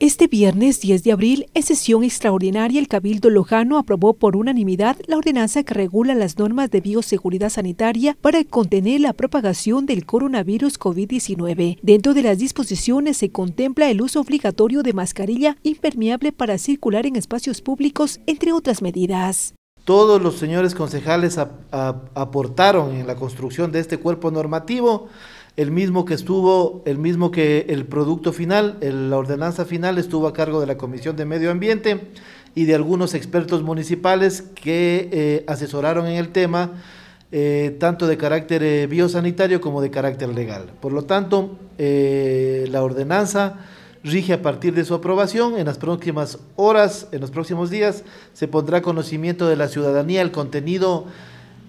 Este viernes 10 de abril, en sesión extraordinaria, el Cabildo Lojano aprobó por unanimidad la ordenanza que regula las normas de bioseguridad sanitaria para contener la propagación del coronavirus COVID-19. Dentro de las disposiciones se contempla el uso obligatorio de mascarilla impermeable para circular en espacios públicos, entre otras medidas. Todos los señores concejales aportaron en la construcción de este cuerpo normativo el mismo que estuvo, el mismo que el producto final, la ordenanza final estuvo a cargo de la Comisión de Medio Ambiente y de algunos expertos municipales que eh, asesoraron en el tema, eh, tanto de carácter eh, biosanitario como de carácter legal. Por lo tanto, la ordenanza rige a partir de su aprobación. En las próximas horas, en los próximos días, se pondrá conocimiento de la ciudadanía el contenido,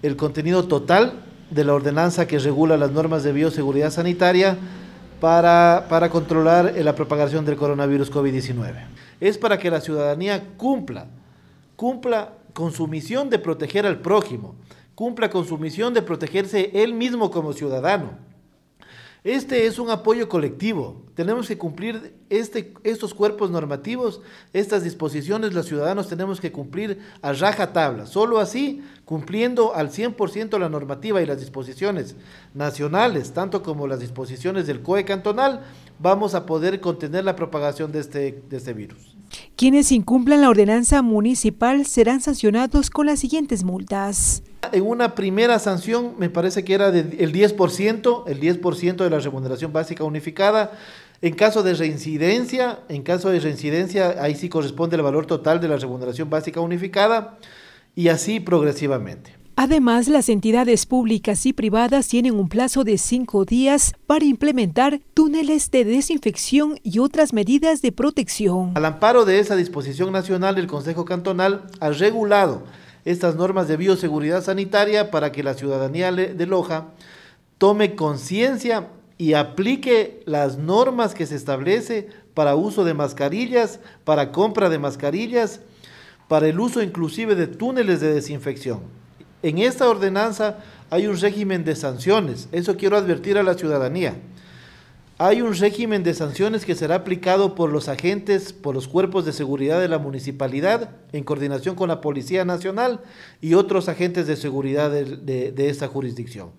el contenido total de la ordenanza que regula las normas de bioseguridad sanitaria para, controlar eh, la propagación del coronavirus COVID-19. Es para que la ciudadanía cumpla, cumpla con su misión de proteger al prójimo, cumpla con su misión de protegerse él mismo como ciudadano. Este es un apoyo colectivo. Tenemos que cumplir este, estos cuerpos normativos, estas disposiciones, los ciudadanos tenemos que cumplir a raja tabla. Solo así, cumpliendo al 100% la normativa y las disposiciones nacionales, tanto como las disposiciones del COE cantonal, vamos a poder contener la propagación de este, de este virus. Quienes incumplan la ordenanza municipal serán sancionados con las siguientes multas. En una primera sanción me parece que era del 10%, el 10% de la remuneración básica unificada. En caso de reincidencia, en caso de reincidencia, ahí sí corresponde el valor total de la remuneración básica unificada y así progresivamente. Además, las entidades públicas y privadas tienen un plazo de cinco días para implementar túneles de desinfección y otras medidas de protección. Al amparo de esa disposición nacional, el Consejo Cantonal ha regulado estas normas de bioseguridad sanitaria para que la ciudadanía de Loja tome conciencia y aplique las normas que se establece para uso de mascarillas, para compra de mascarillas, para el uso inclusive de túneles de desinfección. En esta ordenanza hay un régimen de sanciones, eso quiero advertir a la ciudadanía. Hay un régimen de sanciones que será aplicado por los agentes, por los cuerpos de seguridad de la municipalidad, en coordinación con la Policía Nacional y otros agentes de seguridad de, esta jurisdicción.